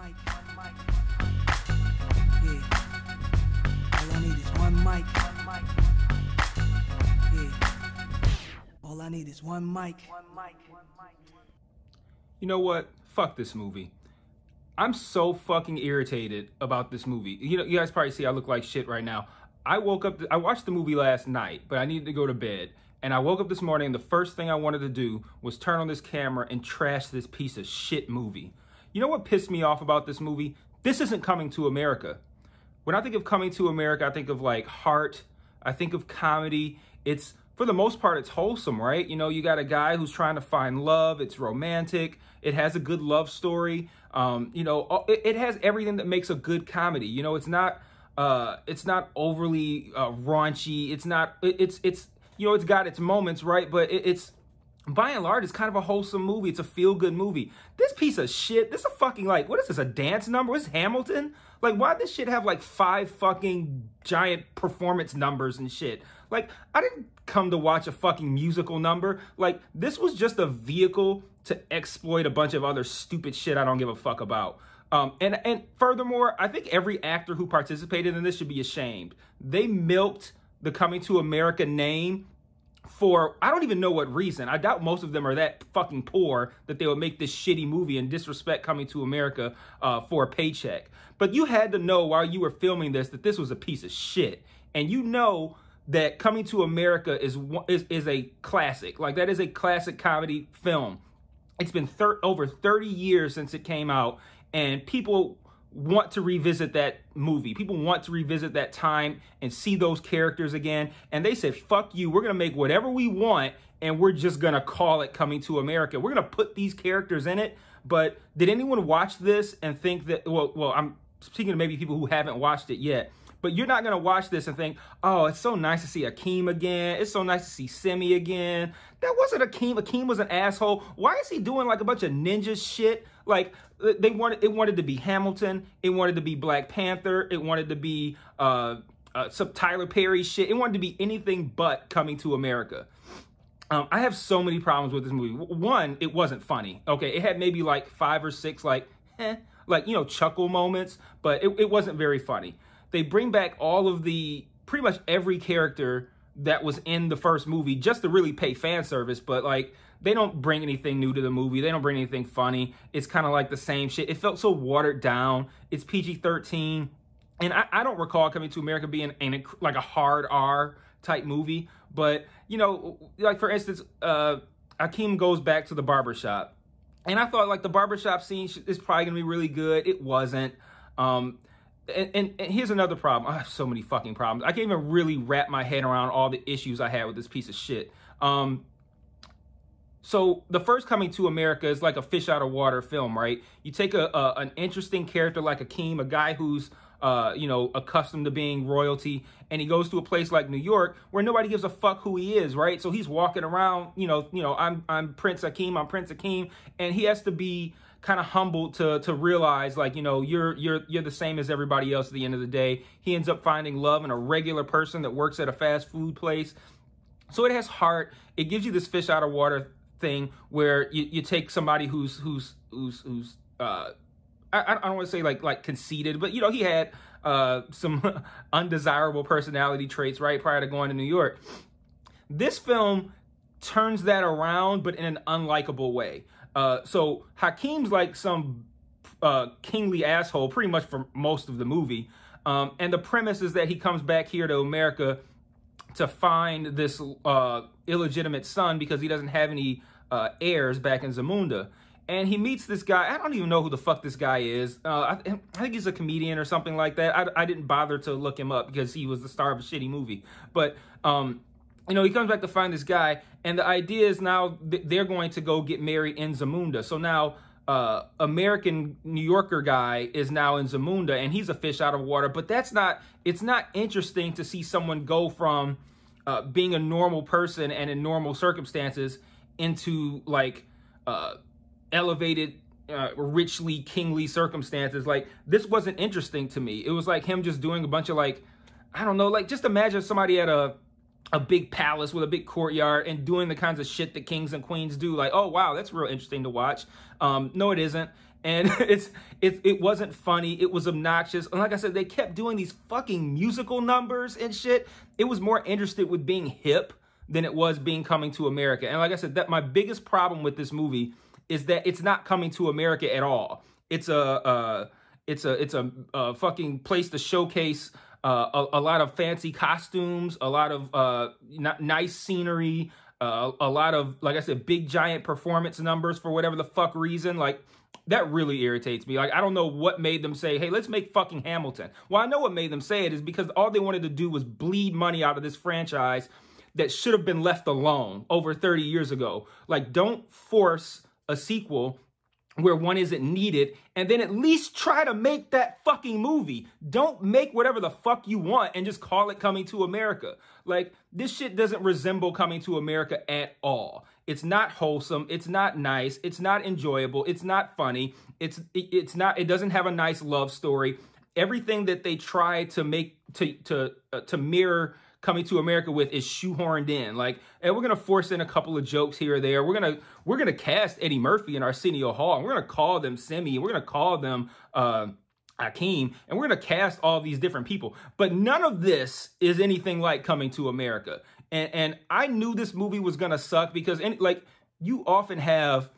Yeah. All I need is one mic. Yeah. All I need is one mic. One mic. One mic. You know what? Fuck this movie. I'm so fucking irritated about this movie. You know, you guys probably see I look like shit right now. I woke up, I watched the movie last night, but I needed to go to bed. And I woke up this morning, and the first thing I wanted to do was turn on this camera and trash this piece of shit movie. You know what pissed me off about this movie? This isn't Coming to America. When I think of Coming to America, I think of like heart. I think of comedy. It's, for the most part, it's wholesome, right? You know, you got a guy who's trying to find love. It's romantic. It has a good love story. Um, you know, it, it has everything that makes a good comedy. You know, it's not uh, it's not overly uh, raunchy. It's not. It, it's it's you know it's got its moments, right? But it, it's by and large, it's kind of a wholesome movie. It's a feel-good movie. This piece of shit, this is a fucking, like, what is this, a dance number? Is Hamilton? Like, why this shit have, like, five fucking giant performance numbers and shit? Like, I didn't come to watch a fucking musical number. Like, this was just a vehicle to exploit a bunch of other stupid shit I don't give a fuck about. Um, and, and furthermore, I think every actor who participated in this should be ashamed. They milked the Coming to America name for I don't even know what reason. I doubt most of them are that fucking poor that they would make this shitty movie and disrespect coming to America uh, for a paycheck. But you had to know while you were filming this that this was a piece of shit. And you know that Coming to America is is, is a classic. Like that is a classic comedy film. It's been thir over 30 years since it came out and people want to revisit that movie. People want to revisit that time and see those characters again. And they said, fuck you, we're going to make whatever we want and we're just going to call it Coming to America. We're going to put these characters in it. But did anyone watch this and think that, well, well I'm speaking to maybe people who haven't watched it yet, but you're not going to watch this and think, oh, it's so nice to see Akeem again. It's so nice to see Simi again. That wasn't Akeem. Akeem was an asshole. Why is he doing like a bunch of ninja shit? Like they wanted, it wanted to be Hamilton. It wanted to be Black Panther. It wanted to be uh, uh, some Tyler Perry shit. It wanted to be anything but Coming to America. Um, I have so many problems with this movie. One, it wasn't funny. Okay, it had maybe like five or six like, eh, like you know, chuckle moments, but it, it wasn't very funny. They bring back all of the pretty much every character that was in the first movie just to really pay fan service, but like they don't bring anything new to the movie. They don't bring anything funny. It's kind of like the same shit. It felt so watered down. It's PG 13. And I, I, don't recall Coming to America being an, like a hard R type movie, but you know, like for instance, uh, Akeem goes back to the barbershop. And I thought like the barbershop scene is probably gonna be really good. It wasn't. Um, and, and, and, here's another problem. I have so many fucking problems. I can't even really wrap my head around all the issues I had with this piece of shit. Um, so the first coming to America is like a fish out of water film, right? You take a, a an interesting character like Akeem, a guy who's uh, you know, accustomed to being royalty, and he goes to a place like New York where nobody gives a fuck who he is, right? So he's walking around, you know, you know, I'm I'm Prince Akeem, I'm Prince Akeem, and he has to be kind of humbled to to realize like you know you're you're you're the same as everybody else at the end of the day he ends up finding love in a regular person that works at a fast food place so it has heart it gives you this fish out of water thing where you, you take somebody who's who's who's who's uh I, I don't want to say like like conceited, but you know he had uh, some undesirable personality traits right prior to going to New York. This film turns that around, but in an unlikable way. Uh, so Hakeem's like some uh, kingly asshole pretty much for most of the movie. Um, and the premise is that he comes back here to America to find this uh, illegitimate son because he doesn't have any uh, heirs back in Zamunda. And he meets this guy. I don't even know who the fuck this guy is. Uh, I, I, think he's a comedian or something like that. I, I, didn't bother to look him up because he was the star of a shitty movie. But um, you know, he comes back to find this guy, and the idea is now th- they're going to go get married in Zamunda. So now, uh, American New Yorker guy is now in Zamunda, and he's a fish out of water. But that's not. It's not interesting to see someone go from uh, being a normal person and in normal circumstances into like uh, elevated uh, richly kingly circumstances. Like this wasn't interesting to me. It was like him just doing a bunch of like, I don't know, like just imagine somebody at a a big palace with a big courtyard and doing the kinds of shit that kings and queens do like oh wow that's real interesting to watch um no it isn't and it's it, it wasn't funny it was obnoxious and like i said they kept doing these fucking musical numbers and shit it was more interested with being hip than it was being coming to america and like i said that my biggest problem with this movie is that it's not coming to america at all it's a uh it's a it's a, a uh, fucking place to showcase uh, a, a, lot of fancy costumes, a lot of uh, nice scenery, uh, a lot of, like I said, big giant performance numbers for whatever the fuck reason. Like, that really irritates me. Like, I don't know what made them say, hey, let's make fucking Hamilton. Well, I know what made them say it is because all they wanted to do was bleed money out of this franchise that should have been left alone over 30 years ago. Like, don't force a sequel where one isn't needed and then at least try to make that fucking movie. Don't make whatever the fuck you want and just call it Coming to America. Like, this shit doesn't resemble Coming to America at all. It's not wholesome. It's not nice. It's not enjoyable. It's not funny. It's, it, it's not, it doesn't have a nice love story. Everything that they try to make, to, to, uh, to mirror coming to America with is shoehorned in. Like, and we're gonna force in a couple of jokes here or there. We're gonna we're gonna cast Eddie Murphy in Arsenio Hall, and we're gonna call them Semi, and we're gonna call them uh Akeem, and we're gonna cast all these different people. But none of this is anything like coming to America. And and I knew this movie was gonna suck because any, like you often have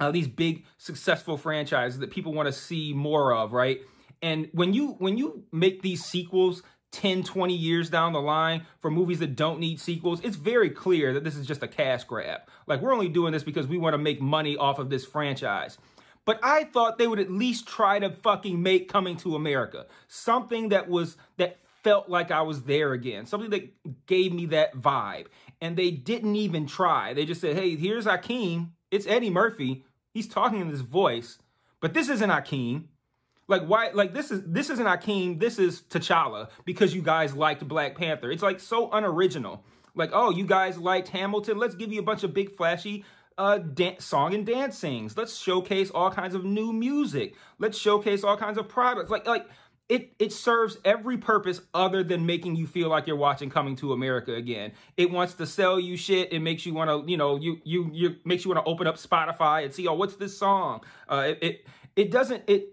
uh, these big successful franchises that people want to see more of, right? And when you when you make these sequels 10, 20 years down the line for movies that don't need sequels, it's very clear that this is just a cash grab. Like, we're only doing this because we want to make money off of this franchise. But I thought they would at least try to fucking make Coming to America. Something that was, that felt like I was there again. Something that gave me that vibe. And they didn't even try. They just said, hey, here's Akeem. It's Eddie Murphy. He's talking in this voice. But this isn't Akeem. Like why? Like this is this isn't Akeem. This is T'Challa because you guys liked Black Panther. It's like so unoriginal. Like oh, you guys liked Hamilton. Let's give you a bunch of big flashy uh, song and dance sings. Let's showcase all kinds of new music. Let's showcase all kinds of products. Like like it it serves every purpose other than making you feel like you're watching Coming to America again. It wants to sell you shit. It makes you want to you know you you you makes you want to open up Spotify and see oh what's this song. Uh, it, it it doesn't it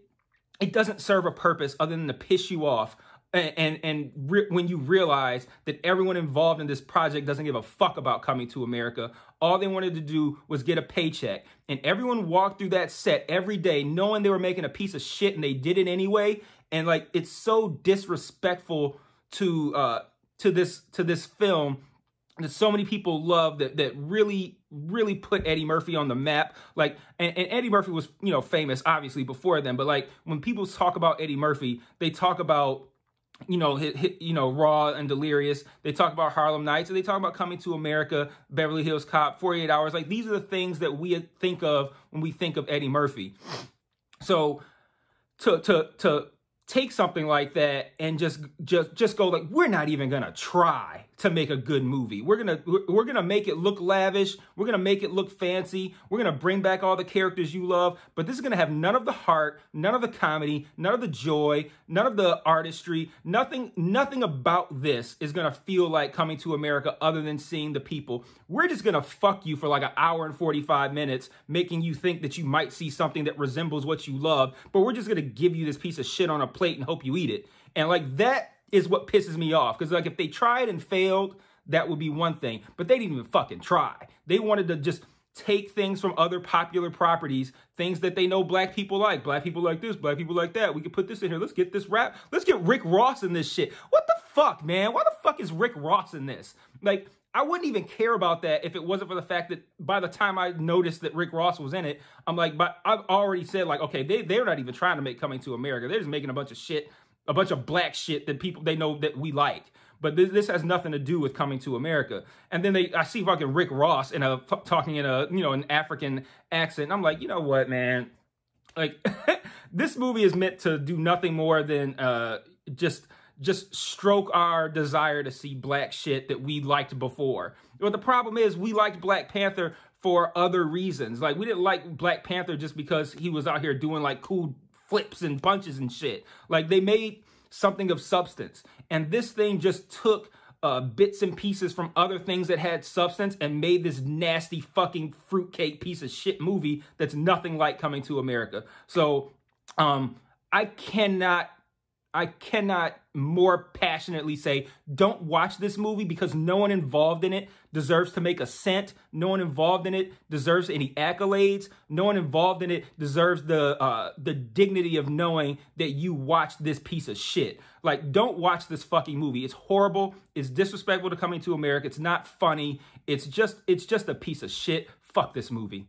it doesn't serve a purpose other than to piss you off and and, and re- when you realize that everyone involved in this project doesn't give a fuck about coming to America, all they wanted to do was get a paycheck. And everyone walked through that set every day knowing they were making a piece of shit and they did it anyway. And like it's so disrespectful to uh to this to this film that so many people love that that really really put Eddie Murphy on the map. Like, and, and, Eddie Murphy was you know famous obviously before then, but like when people talk about Eddie Murphy, they talk about you know hit, hit, you know Raw and Delirious. They talk about Harlem Nights, and they talk about Coming to America, Beverly Hills Cop, Forty Eight Hours. Like these are the things that we think of when we think of Eddie Murphy. So to to to take something like that and just just just go like we're not even gonna try to make a good movie. We're going to we're going to make it look lavish. We're going to make it look fancy. We're going to bring back all the characters you love, but this is going to have none of the heart, none of the comedy, none of the joy, none of the artistry. Nothing nothing about this is going to feel like coming to America other than seeing the people. We're just going to fuck you for like an hour and 45 minutes making you think that you might see something that resembles what you love, but we're just going to give you this piece of shit on a plate and hope you eat it. And like that is what pisses me off. Because like if they tried and failed, that would be one thing. But they didn't even fucking try. They wanted to just take things from other popular properties, things that they know black people like. Black people like this, black people like that. We could put this in here. Let's get this rap. Let's get Rick Ross in this shit. What the fuck, man? Why the fuck is Rick Ross in this? Like, I wouldn't even care about that if it wasn't for the fact that by the time I noticed that Rick Ross was in it, I'm like, but I've already said like, okay, they, they're not even trying to make Coming to America. They're just making a bunch of shit a bunch of black shit that people they know that we like. But this, this has nothing to do with coming to America. And then they, I see fucking Rick Ross in a talking in a you know an African accent. I'm like, you know what, man? Like this movie is meant to do nothing more than uh, just just stroke our desire to see black shit that we liked before. But the problem is we liked Black Panther for other reasons. Like we didn't like Black Panther just because he was out here doing like cool flips and punches and shit. Like they made something of substance. And this thing just took uh, bits and pieces from other things that had substance and made this nasty fucking fruitcake piece of shit movie that's nothing like Coming to America. So um, I cannot I cannot more passionately say, don't watch this movie because no one involved in it deserves to make a cent. No one involved in it deserves any accolades. No one involved in it deserves the uh, the dignity of knowing that you watched this piece of shit. Like, don't watch this fucking movie. It's horrible. It's disrespectful to coming to America. It's not funny. It's just it's just a piece of shit. Fuck this movie.